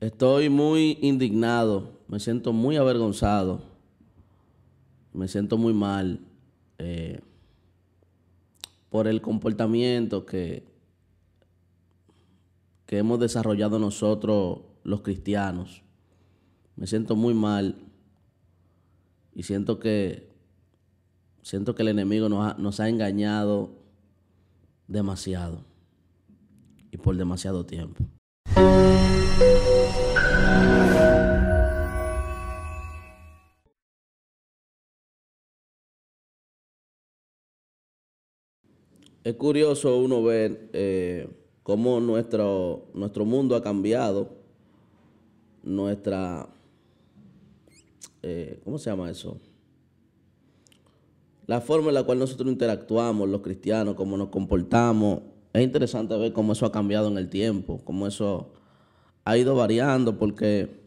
Estoy muy indignado, me siento muy avergonzado, me siento muy mal eh, por el comportamiento que, que hemos desarrollado nosotros los cristianos. Me siento muy mal y siento que siento que el enemigo nos ha engañado demasiado y por demasiado tiempo. Es curioso uno ver eh, cómo nuestro, nuestro mundo ha cambiado, nuestra, eh, ¿cómo se llama eso? La forma en la cual nosotros interactuamos, los cristianos, cómo nos comportamos. Es interesante ver cómo eso ha cambiado en el tiempo, cómo eso ha ido variando porque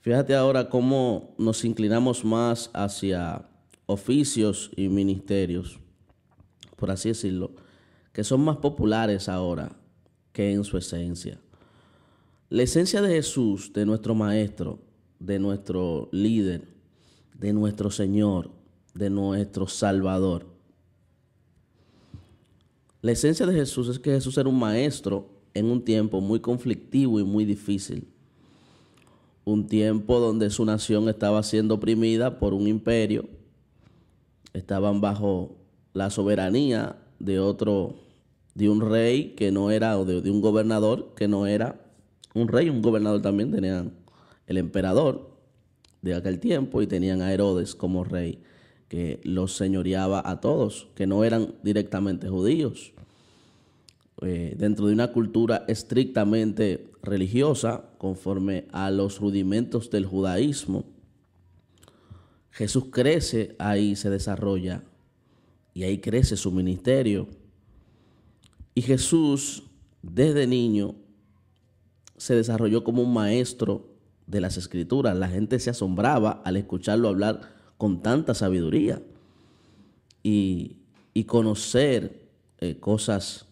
fíjate ahora cómo nos inclinamos más hacia oficios y ministerios, por así decirlo, que son más populares ahora que en su esencia. La esencia de Jesús, de nuestro Maestro, de nuestro líder, de nuestro Señor, de nuestro Salvador. La esencia de Jesús es que Jesús era un maestro en un tiempo muy conflictivo y muy difícil. Un tiempo donde su nación estaba siendo oprimida por un imperio, estaban bajo la soberanía de otro, de un rey que no era, o de, un gobernador que no era un rey, un gobernador también, tenían el emperador de aquel tiempo y tenían a Herodes como rey, que los señoreaba a todos, que no eran directamente judíos eh, dentro de una cultura estrictamente religiosa, conforme a los rudimentos del judaísmo. Jesús crece, ahí se desarrolla y ahí crece su ministerio. Y Jesús, desde niño, se desarrolló como un maestro de las escrituras. La gente se asombraba al escucharlo hablar con tanta sabiduría y, conocer eh, cosas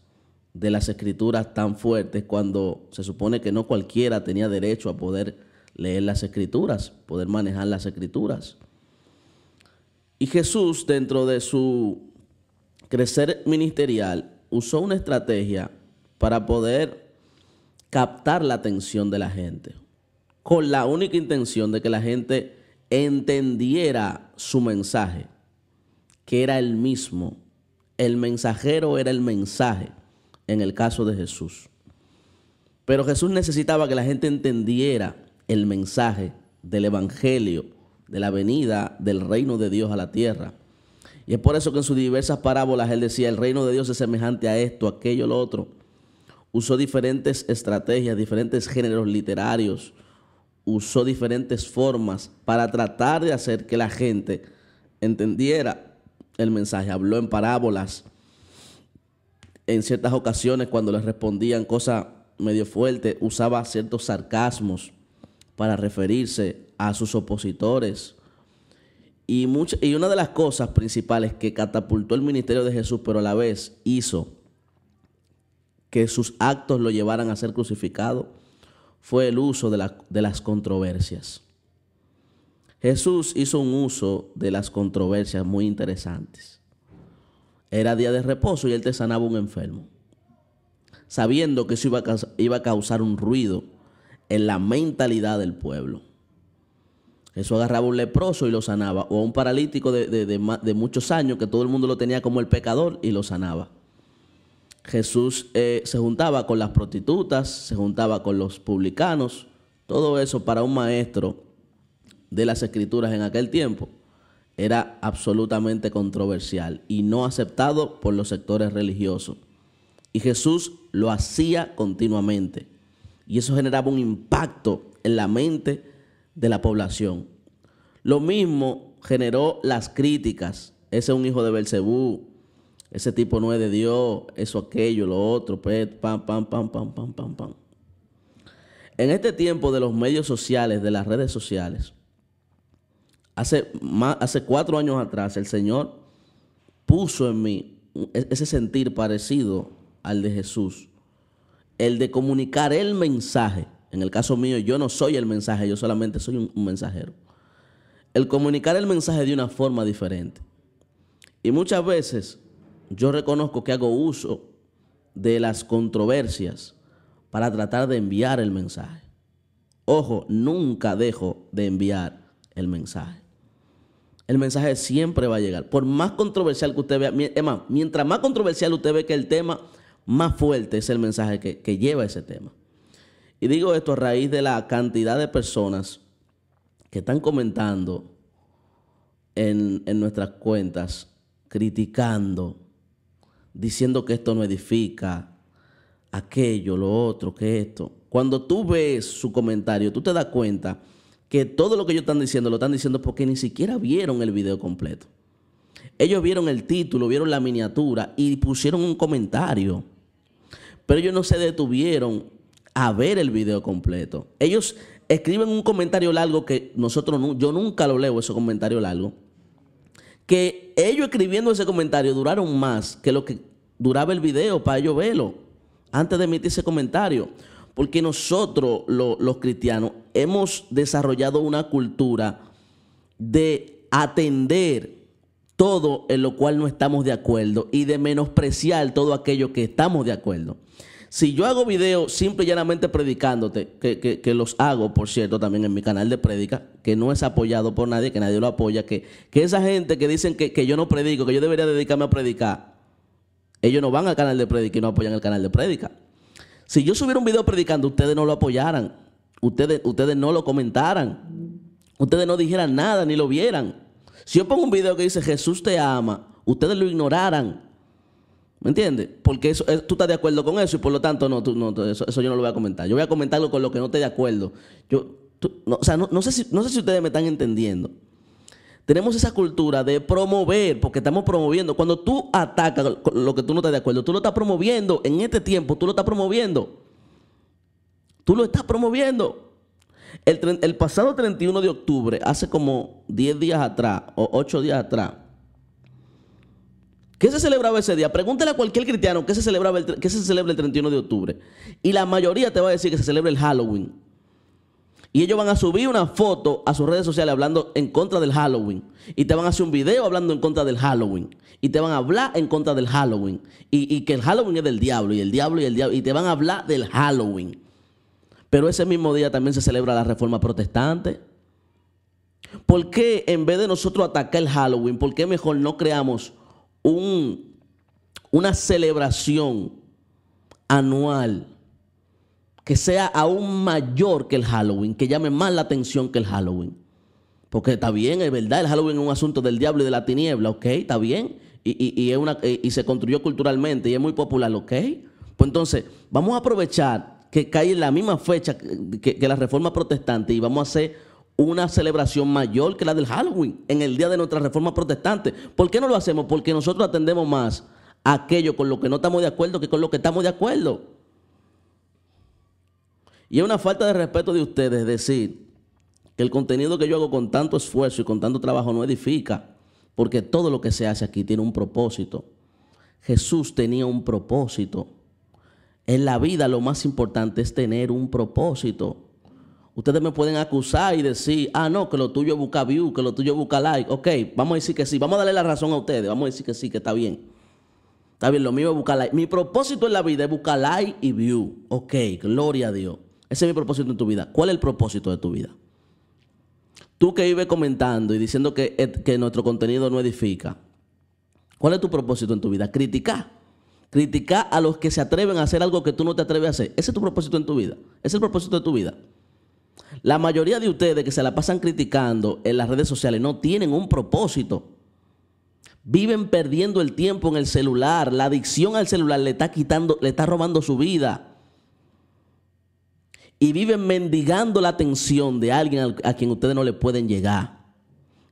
de las escrituras tan fuertes cuando se supone que no cualquiera tenía derecho a poder leer las escrituras, poder manejar las escrituras. Y Jesús, dentro de su crecer ministerial, usó una estrategia para poder captar la atención de la gente, con la única intención de que la gente entendiera su mensaje, que era el mismo. El mensajero era el mensaje en el caso de Jesús. Pero Jesús necesitaba que la gente entendiera el mensaje del Evangelio, de la venida del reino de Dios a la tierra. Y es por eso que en sus diversas parábolas él decía, el reino de Dios es semejante a esto, aquello, lo otro. Usó diferentes estrategias, diferentes géneros literarios, usó diferentes formas para tratar de hacer que la gente entendiera el mensaje. Habló en parábolas, en ciertas ocasiones cuando les respondían cosas medio fuertes, usaba ciertos sarcasmos para referirse a sus opositores. Y, y una de las cosas principales que catapultó el ministerio de Jesús, pero a la vez hizo que sus actos lo llevaran a ser crucificado, fue el uso de, de las controversias. Jesús hizo un uso de las controversias muy interesantes. Era día de reposo y él te sanaba un enfermo. Sabiendo que eso iba a, causar, un ruido en la mentalidad del pueblo. Jesús agarraba a un leproso y lo sanaba, o a un paralítico de, muchos años que todo el mundo lo tenía como el pecador y lo sanaba. Jesús eh, se juntaba con las prostitutas, se juntaba con los publicanos, todo eso para un maestro de las escrituras en aquel tiempo era absolutamente controversial y no aceptado por los sectores religiosos. Y Jesús lo hacía continuamente. Y eso generaba un impacto en la mente de la población. Lo mismo generó las críticas. Ese es un hijo de Belcebú. Ese tipo no es de Dios. Eso, aquello, lo otro. Pues, pam, pam, pam, pam, pam, pam, pam. En este tiempo de los medios sociales, de las redes sociales, Hace, hace cuatro años atrás el Señor puso en mí e-, ese sentir parecido al de Jesús, el de comunicar el mensaje. En el caso mío, yo no soy el mensaje, yo solamente soy un mensajero. El comunicar el mensaje de una forma diferente. Y muchas veces yo reconozco que hago uso de las controversias para tratar de enviar el mensaje. Ojo, nunca dejo de enviar el mensaje el mensaje siempre va a llegar. Por más controversial que usted vea, es más, mientras más controversial usted ve que el tema, más fuerte es el mensaje que, lleva ese tema. Y digo esto a raíz de la cantidad de personas que están comentando en, en, nuestras cuentas, criticando, diciendo que esto no edifica, aquello, lo otro, que esto. Cuando tú ves su comentario, tú te das cuenta que todo lo que ellos están diciendo lo están diciendo porque ni siquiera vieron el video completo. Ellos vieron el título, vieron la miniatura y pusieron un comentario. Pero ellos no se detuvieron a ver el video completo. Ellos escriben un comentario largo que nosotros, yo nunca lo leo ese comentario largo. Que ellos escribiendo ese comentario duraron más que lo que duraba el video para ellos verlo antes de emitir ese comentario. Porque nosotros, los cristianos, hemos desarrollado una cultura de atender todo en lo cual no estamos de acuerdo y de menospreciar todo aquello que estamos de acuerdo. Si yo hago videos simple y llanamente predicándote, que, los hago, por cierto, también en mi canal de prédica, que no es apoyado por nadie, que nadie lo apoya, que, esa gente que dicen que, yo no predico, que yo debería dedicarme a predicar, ellos no van al canal de prédica y no apoyan el canal de prédica. Si yo subiera un video predicando, ustedes no lo apoyaran ustedes, ustedes no lo comentaran. Ustedes no dijeran nada ni lo vieran. Si yo pongo un video que dice Jesús te ama, ustedes lo ignoraran. ¿Me entiendes? Porque eso, tú estás de acuerdo con eso y por lo tanto no, eso, yo no lo voy a comentar. Yo voy a comentarlo con lo que no esté de acuerdo. Yo, no, o sea, sé si, no sé si ustedes me están entendiendo. Tenemos esa cultura de promover, porque estamos promoviendo. Cuando tú atacas lo que tú no estás de acuerdo, tú lo estás promoviendo. En este tiempo, tú lo estás promoviendo. Tú lo estás promoviendo. El, pasado 31 de octubre, hace como 10 días atrás o 8 días atrás, ¿Qué se celebraba ese día? Pregúntale a cualquier cristiano qué se, celebraba el, qué se celebra el 31 de octubre. Y la mayoría te va a decir que se celebra el Halloween. Y ellos van a subir una foto a sus redes sociales hablando en contra del Halloween. Y te van a hacer un video hablando en contra del Halloween. Y te van a hablar en contra del Halloween. Y, y que el Halloween es del diablo. Y el diablo y el diablo. Y te van a hablar del Halloween. Pero ese mismo día también se celebra la reforma protestante. ¿Por qué en vez de nosotros atacar el Halloween, por qué mejor no creamos un, una celebración anual que sea aún mayor que el Halloween, que llame más la atención que el Halloween? Porque está bien, es verdad, el Halloween es un asunto del diablo y de la tiniebla, ¿ok? Está bien. Y, es una, y se construyó culturalmente y es muy popular, ¿ok? Pues entonces, vamos a aprovechar que cae en la misma fecha que, la reforma protestante y vamos a hacer una celebración mayor que la del Halloween en el día de nuestra reforma protestante. ¿Por qué no lo hacemos? Porque nosotros atendemos más aquello con lo que no estamos de acuerdo que con lo que estamos de acuerdo. Y es una falta de respeto de ustedes decir que el contenido que yo hago con tanto esfuerzo y con tanto trabajo no edifica, porque todo lo que se hace aquí tiene un propósito. Jesús tenía un propósito. En la vida lo más importante es tener un propósito. Ustedes me pueden acusar y decir, ah, no, que lo tuyo es buscar view, que lo tuyo es buscar like. Ok, vamos a decir que sí, vamos a darle la razón a ustedes, vamos a decir que sí, que está bien. Está bien, lo mío es buscar like. Mi propósito en la vida es buscar like y view. Ok, gloria a Dios. Ese es mi propósito en tu vida. ¿Cuál es el propósito de tu vida? Tú que vives comentando y diciendo que, eh, que nuestro contenido no edifica, ¿cuál es tu propósito en tu vida? Criticar. Criticar a los que se atreven a hacer algo que tú no te atreves a hacer. Ese es tu propósito en tu vida. Ese es el propósito de tu vida. La mayoría de ustedes que se la pasan criticando en las redes sociales no tienen un propósito. Viven perdiendo el tiempo en el celular. La adicción al celular le está quitando, le está robando su vida. Y viven mendigando la atención de alguien a quien ustedes no le pueden llegar.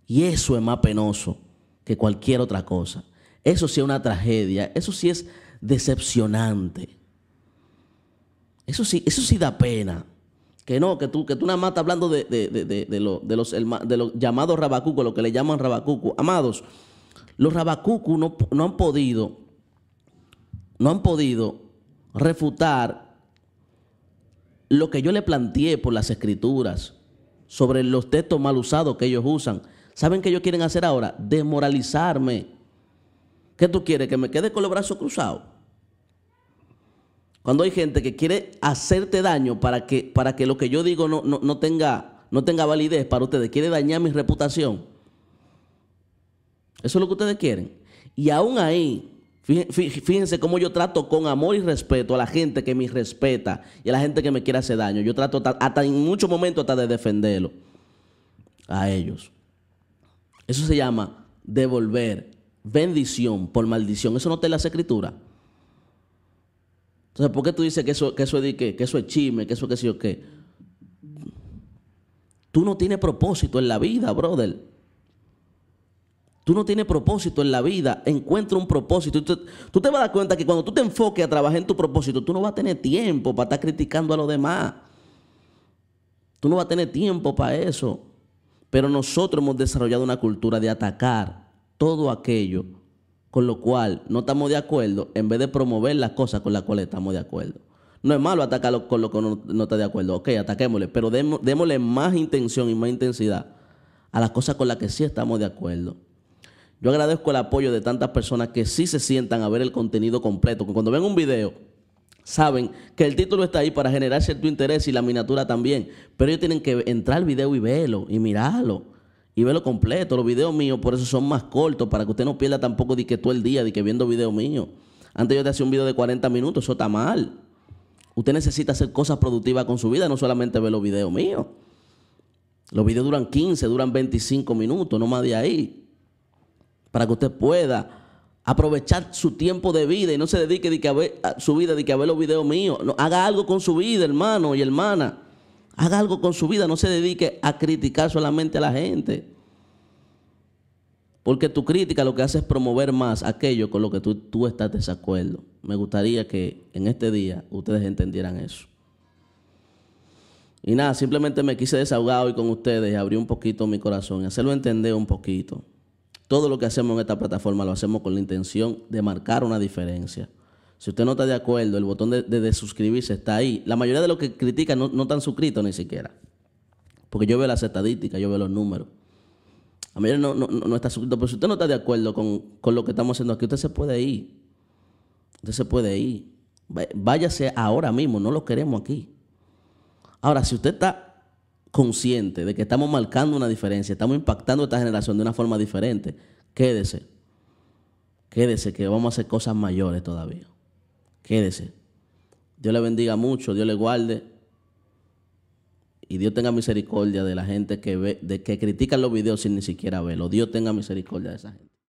Y eso es más penoso que cualquier otra cosa. Eso sí es una tragedia. Eso sí es decepcionante. Eso sí, eso sí da pena. Que no, que tú, que tú nada más estás hablando de, de, de, de lo, los, los, llamados rabacuco, lo que le llaman rabacucu Amados, los rabacucu no, no han podido, no han podido refutar lo que yo le planteé por las escrituras sobre los textos mal usados que ellos usan. ¿Saben qué ellos quieren hacer ahora? Desmoralizarme. ¿Qué tú quieres? ¿Que me quede con los brazos cruzados? Cuando hay gente que quiere hacerte daño para que, para que lo que yo digo no, tenga, no tenga validez para ustedes, quiere dañar mi reputación. Eso es lo que ustedes quieren. Y aún ahí, fíjense cómo yo trato con amor y respeto a la gente que me respeta y a la gente que me quiere hacer daño. Yo trato hasta, en muchos momentos hasta de defenderlo a ellos. Eso se llama devolver bendición por maldición. Eso no te la las escritura. Entonces, ¿por qué tú dices que eso, que eso es que, que eso es chisme, que eso que sí o qué? Tú no tienes propósito en la vida, brother. Tú no tienes propósito en la vida. Encuentra un propósito. Tú, tú te vas a dar cuenta que cuando tú te enfoques a trabajar en tu propósito, tú no vas a tener tiempo para estar criticando a los demás. Tú no vas a tener tiempo para eso. Pero nosotros hemos desarrollado una cultura de atacar todo aquello con lo cual no estamos de acuerdo, en vez de promover las cosas con las cuales estamos de acuerdo. No es malo atacar con lo que no, está de acuerdo. Ok, ataquémosle, pero démosle más intención y más intensidad a las cosas con las que sí estamos de acuerdo. Yo agradezco el apoyo de tantas personas que sí se sientan a ver el contenido completo. Cuando ven un video, saben que el título está ahí para generar cierto interés y la miniatura también. Pero ellos tienen que entrar al video y verlo y mirarlo y verlo completo. Los videos míos por eso son más cortos, para que usted no pierda tampoco de que todo el día, de que viendo videos míos. Antes yo te hacía un video de 40 minutos, eso está mal. Usted necesita hacer cosas productivas con su vida, no solamente ver los videos míos. Los videos duran 15, duran 25 minutos, no más de ahí. Para que usted pueda aprovechar su tiempo de vida y no se dedique de a, ver, su vida de que a ver los videos míos. haga algo con su vida, hermano y hermana. Haga algo con su vida, no se dedique a criticar solamente a la gente. Porque tu crítica lo que hace es promover más aquello con lo que tú, tú estás desacuerdo. Me gustaría que en este día ustedes entendieran eso. Y nada, simplemente me quise desahogar hoy con ustedes y abrir un poquito mi corazón y hacerlo entender un poquito. Todo lo que hacemos en esta plataforma lo hacemos con la intención de marcar una diferencia. Si usted no está de acuerdo, el botón de, suscribirse está ahí. La mayoría de los que critican no, están suscritos ni siquiera. Porque yo veo las estadísticas, yo veo los números. A mí no, no, no está suscrito. Pero si usted no está de acuerdo con, con, lo que estamos haciendo aquí, usted se puede ir. Usted se puede ir. Váyase ahora mismo, no lo queremos aquí. Ahora, si usted está consciente de que estamos marcando una diferencia, estamos impactando a esta generación de una forma diferente, quédese. Quédese que vamos a hacer cosas mayores todavía. Quédese. Dios le bendiga mucho, Dios le guarde. Y Dios tenga misericordia de la gente que ve, de que critican los videos sin ni siquiera verlos. Dios tenga misericordia de esa gente.